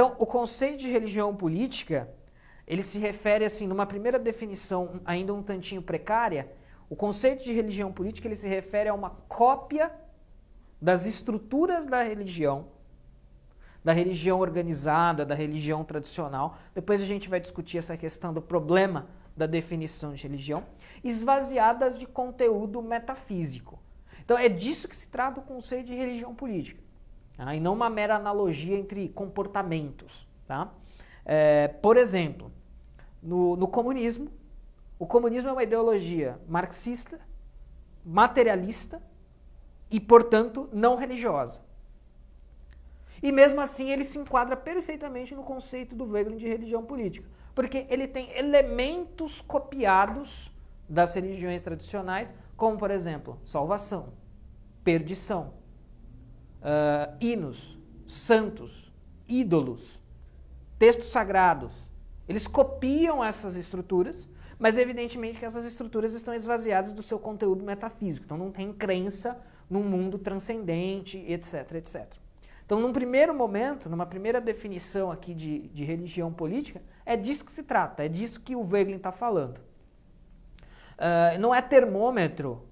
Então, o conceito de religião política, ele se refere assim, numa primeira definição ainda um tantinho precária, o conceito de religião política ele se refere a uma cópia das estruturas da religião, da religião organizada, da religião tradicional. Depois a gente vai discutir essa questão do problema da definição de religião, esvaziadas de conteúdo metafísico. Então é disso que se trata o conceito de religião política tá? e não uma mera analogia entre comportamentos. Tá? É, por exemplo, no, no comunismo, o comunismo é uma ideologia marxista, materialista e, portanto, não religiosa. E mesmo assim ele se enquadra perfeitamente no conceito do Wegelin de religião política, porque ele tem elementos copiados das religiões tradicionais, como por exemplo, salvação, perdição, uh, hinos, santos, ídolos, textos sagrados. Eles copiam essas estruturas, mas evidentemente que essas estruturas estão esvaziadas do seu conteúdo metafísico. Então não tem crença num mundo transcendente, etc, etc. Então, num primeiro momento, numa primeira definição aqui de, de religião política, é disso que se trata, é disso que o Wegelin está falando. Uh, não é termômetro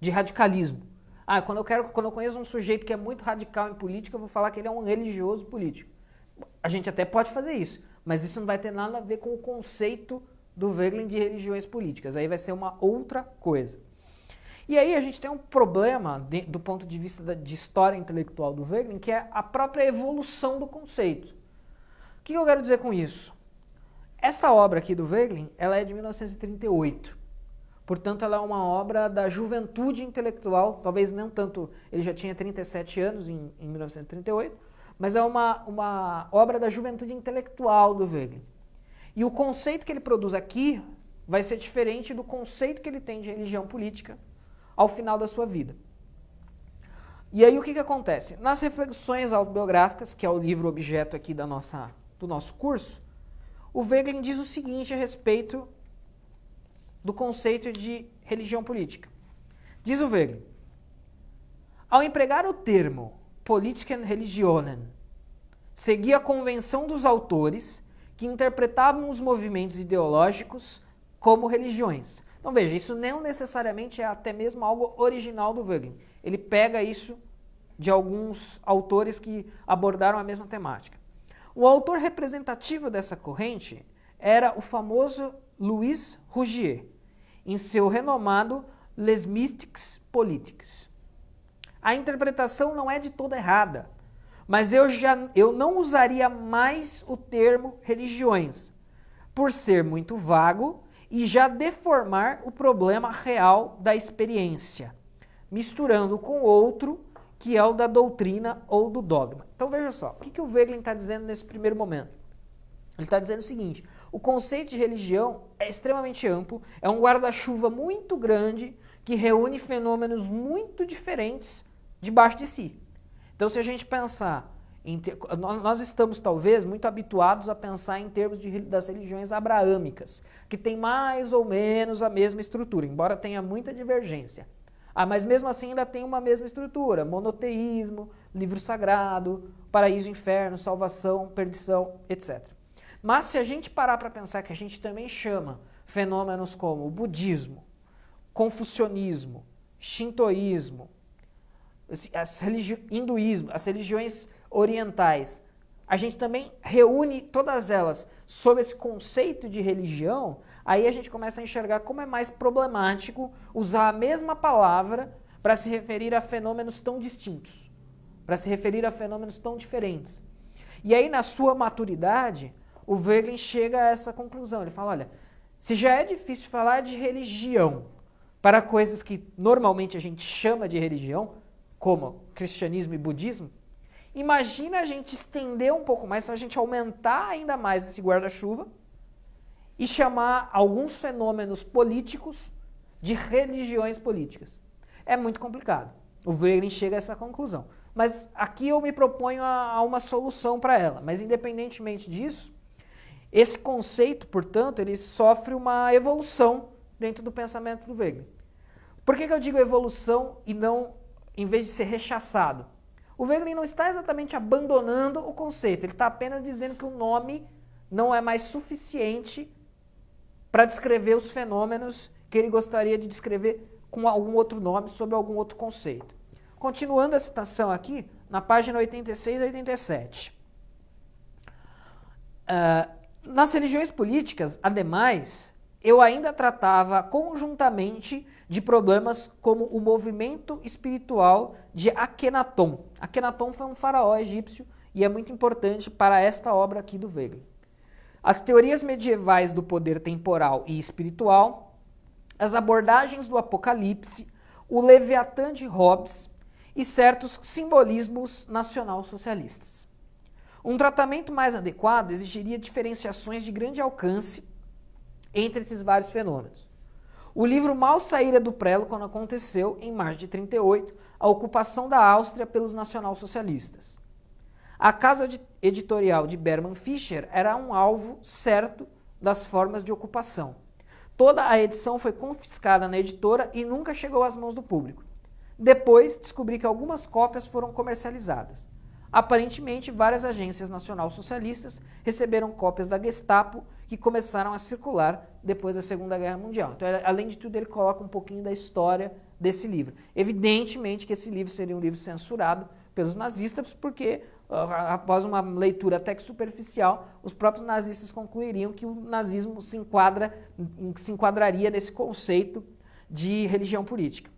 de radicalismo. Ah, quando eu quero, quando eu conheço um sujeito que é muito radical em política, eu vou falar que ele é um religioso político. A gente até pode fazer isso, mas isso não vai ter nada a ver com o conceito do Veglen de religiões políticas. Aí vai ser uma outra coisa. E aí a gente tem um problema de, do ponto de vista da, de história intelectual do Veglen, que é a própria evolução do conceito. O que eu quero dizer com isso? Essa obra aqui do Veglen, ela é de 1938. Portanto, ela é uma obra da juventude intelectual, talvez não tanto, ele já tinha 37 anos em, em 1938, mas é uma, uma obra da juventude intelectual do Weber. E o conceito que ele produz aqui vai ser diferente do conceito que ele tem de religião política ao final da sua vida. E aí o que, que acontece? Nas reflexões autobiográficas, que é o livro objeto aqui da nossa, do nosso curso, o Wegelin diz o seguinte a respeito do conceito de religião política. Diz o Wegener, ao empregar o termo Politiken Religionen, seguia a convenção dos autores que interpretavam os movimentos ideológicos como religiões. Então veja, isso não necessariamente é até mesmo algo original do Wegener. Ele pega isso de alguns autores que abordaram a mesma temática. O autor representativo dessa corrente era o famoso Louis Rougier, em seu renomado Les Mystiques Politiques. A interpretação não é de toda errada, mas eu, já, eu não usaria mais o termo religiões, por ser muito vago e já deformar o problema real da experiência, misturando com outro que é o da doutrina ou do dogma. Então veja só, o que, que o Veglen está dizendo nesse primeiro momento? Ele está dizendo o seguinte: o conceito de religião é extremamente amplo, é um guarda-chuva muito grande que reúne fenômenos muito diferentes debaixo de si. Então, se a gente pensar, nós estamos talvez muito habituados a pensar em termos de... das religiões abraâmicas, que tem mais ou menos a mesma estrutura, embora tenha muita divergência. Ah, mas mesmo assim ainda tem uma mesma estrutura: monoteísmo, livro sagrado, paraíso, inferno, salvação, perdição, etc. Mas se a gente parar para pensar que a gente também chama fenômenos como o budismo, confucionismo, shintoísmo, as religi... hinduísmo, as religiões orientais, a gente também reúne todas elas sob esse conceito de religião, aí a gente começa a enxergar como é mais problemático usar a mesma palavra para se referir a fenômenos tão distintos, para se referir a fenômenos tão diferentes. E aí, na sua maturidade, o Wegelin chega a essa conclusão. Ele fala: olha, se já é difícil falar de religião para coisas que normalmente a gente chama de religião, como cristianismo e budismo, imagina a gente estender um pouco mais, a gente aumentar ainda mais esse guarda-chuva e chamar alguns fenômenos políticos de religiões políticas. É muito complicado. O Wegelin chega a essa conclusão. Mas aqui eu me proponho a, a uma solução para ela. Mas independentemente disso, esse conceito, portanto, ele sofre uma evolução dentro do pensamento do Wegener. Por que, que eu digo evolução e não, em vez de ser rechaçado? O Wegener não está exatamente abandonando o conceito, ele está apenas dizendo que o nome não é mais suficiente para descrever os fenômenos que ele gostaria de descrever com algum outro nome, sob algum outro conceito. Continuando a citação aqui, na página 86 e 87. Uh, nas religiões políticas, ademais, eu ainda tratava conjuntamente de problemas como o movimento espiritual de Akhenaton. Akhenaton foi um faraó egípcio e é muito importante para esta obra aqui do Weber. As teorias medievais do poder temporal e espiritual, as abordagens do Apocalipse, o Leviatã de Hobbes e certos simbolismos nacional-socialistas. Um tratamento mais adequado exigiria diferenciações de grande alcance entre esses vários fenômenos. O livro mal saíra do prelo quando aconteceu, em março de 38, a ocupação da Áustria pelos nacionalsocialistas. A casa editorial de Berman Fischer era um alvo certo das formas de ocupação. Toda a edição foi confiscada na editora e nunca chegou às mãos do público. Depois, descobri que algumas cópias foram comercializadas. Aparentemente, várias agências nacional-socialistas receberam cópias da Gestapo que começaram a circular depois da Segunda Guerra Mundial. Então, além de tudo, ele coloca um pouquinho da história desse livro. Evidentemente que esse livro seria um livro censurado pelos nazistas, porque ah, após uma leitura até que superficial, os próprios nazistas concluiriam que o nazismo se, enquadra, se enquadraria nesse conceito de religião política.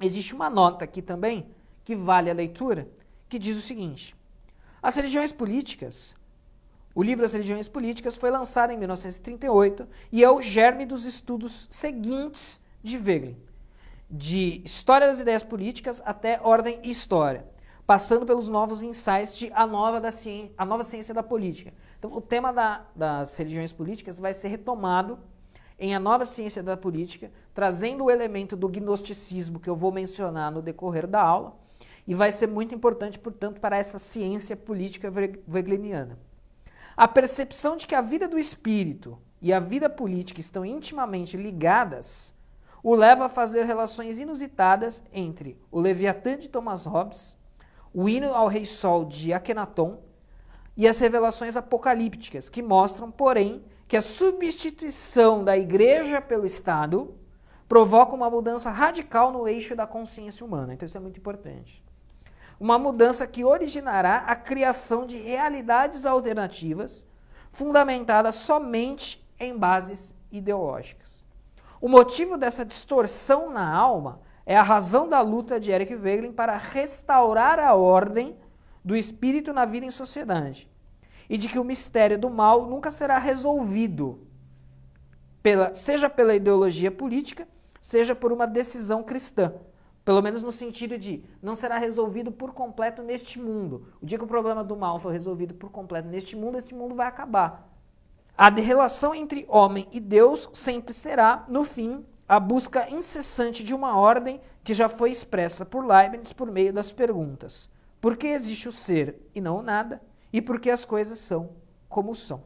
Existe uma nota aqui também que vale a leitura, que diz o seguinte: As religiões políticas. O livro As Religiões Políticas foi lançado em 1938 e é o germe dos estudos seguintes de Wegelin, de História das Ideias Políticas até Ordem e História, passando pelos novos insights de A Nova, da Ciência, a Nova Ciência da Política. Então, o tema da, das religiões políticas vai ser retomado em A Nova Ciência da Política, trazendo o elemento do gnosticismo que eu vou mencionar no decorrer da aula, e vai ser muito importante, portanto, para essa ciência política wegleriana. A percepção de que a vida do espírito e a vida política estão intimamente ligadas o leva a fazer relações inusitadas entre o Leviatã de Thomas Hobbes, o hino ao Rei Sol de Akhenaton e as revelações apocalípticas, que mostram, porém, que a substituição da igreja pelo Estado provoca uma mudança radical no eixo da consciência humana. Então, isso é muito importante. Uma mudança que originará a criação de realidades alternativas fundamentadas somente em bases ideológicas. O motivo dessa distorção na alma é a razão da luta de Eric Wegelin para restaurar a ordem do espírito na vida em sociedade e de que o mistério do mal nunca será resolvido, pela, seja pela ideologia política, seja por uma decisão cristã. Pelo menos no sentido de não será resolvido por completo neste mundo. O dia que o problema do mal for resolvido por completo neste mundo, este mundo vai acabar. A relação entre homem e Deus sempre será, no fim, a busca incessante de uma ordem que já foi expressa por Leibniz por meio das perguntas: por que existe o ser e não o nada? E por que as coisas são como são?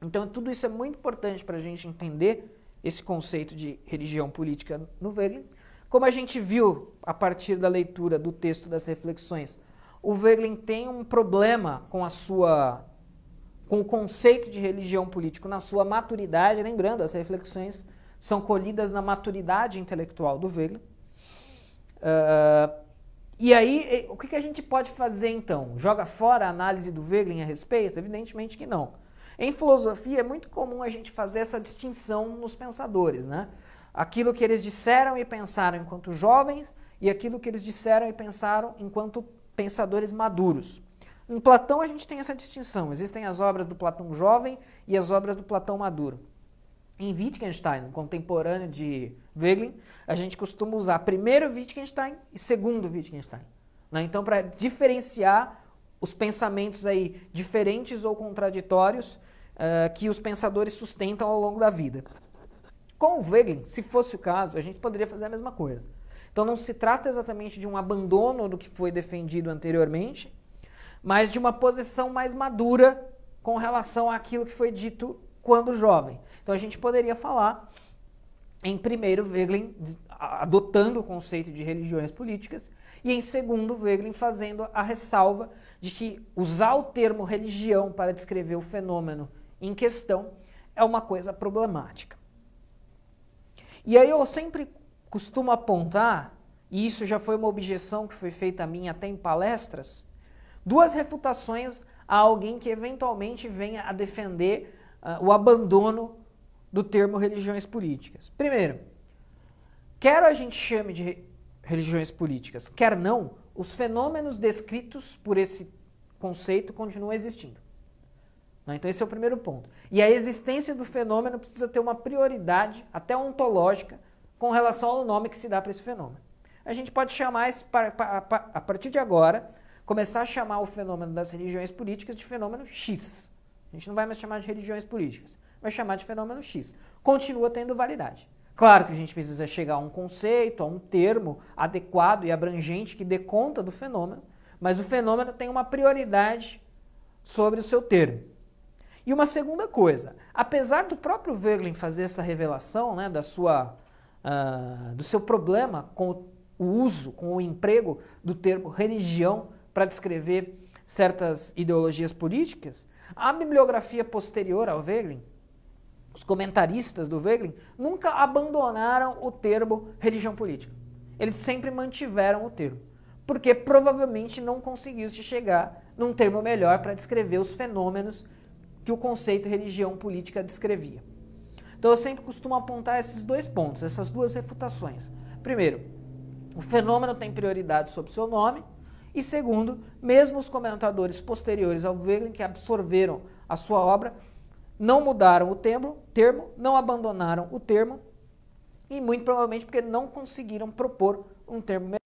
Então, tudo isso é muito importante para a gente entender esse conceito de religião política no Verlin. Como a gente viu a partir da leitura do texto das reflexões, o Verlin tem um problema com a sua com o conceito de religião político na sua maturidade, lembrando, as reflexões são colhidas na maturidade intelectual do Verlin. Uh, ah, e aí, o que a gente pode fazer então? Joga fora a análise do Verlin a respeito? Evidentemente que não. Em filosofia é muito comum a gente fazer essa distinção nos pensadores, né? aquilo que eles disseram e pensaram enquanto jovens e aquilo que eles disseram e pensaram enquanto pensadores maduros. Em Platão a gente tem essa distinção, existem as obras do Platão jovem e as obras do Platão maduro. Em Wittgenstein, contemporâneo de Wegelin, a gente costuma usar primeiro Wittgenstein e segundo Wittgenstein. Né? Então, para diferenciar os pensamentos aí diferentes ou contraditórios uh, que os pensadores sustentam ao longo da vida. Com o Wegelin, se fosse o caso, a gente poderia fazer a mesma coisa. Então não se trata exatamente de um abandono do que foi defendido anteriormente, mas de uma posição mais madura com relação àquilo que foi dito quando jovem. Então a gente poderia falar em primeiro Wegelin adotando o conceito de religiões políticas e em segundo Wegelin fazendo a ressalva de que usar o termo religião para descrever o fenômeno em questão é uma coisa problemática. E aí eu sempre costumo apontar, e isso já foi uma objeção que foi feita a mim até em palestras, duas refutações a alguém que eventualmente venha a defender uh, o abandono do termo religiões políticas. Primeiro, quer a gente chame de re religiões políticas, quer não, os fenômenos descritos por esse conceito continuam existindo. Né? Então, esse é o primeiro ponto. E a existência do fenômeno precisa ter uma prioridade, até ontológica, com relação ao nome que se dá para esse fenômeno. A gente pode chamar, esse, a partir de agora, começar a chamar o fenômeno das religiões políticas de fenômeno X. A gente não vai mais chamar de religiões políticas, vai chamar de fenômeno X. Continua tendo validade. Claro que a gente precisa chegar a um conceito, a um termo adequado e abrangente que dê conta do fenômeno, mas o fenômeno tem uma prioridade sobre o seu termo. E uma segunda coisa, apesar do próprio Wegelin fazer essa revelação né, da sua, uh, do seu problema com o uso, com o emprego do termo religião para descrever certas ideologias políticas, a bibliografia posterior ao Wegelin, os comentaristas do Wegelin nunca abandonaram o termo religião política. Eles sempre mantiveram o termo, porque provavelmente não conseguiu-se chegar num termo melhor para descrever os fenômenos que o conceito religião política descrevia. Então eu sempre costumo apontar esses dois pontos, essas duas refutações. Primeiro, o fenômeno tem prioridade sobre seu nome, e segundo, mesmo os comentadores posteriores ao Veglen que absorveram a sua obra, não mudaram o termo, termo, não abandonaram o termo, e muito provavelmente porque não conseguiram propor um termo melhor.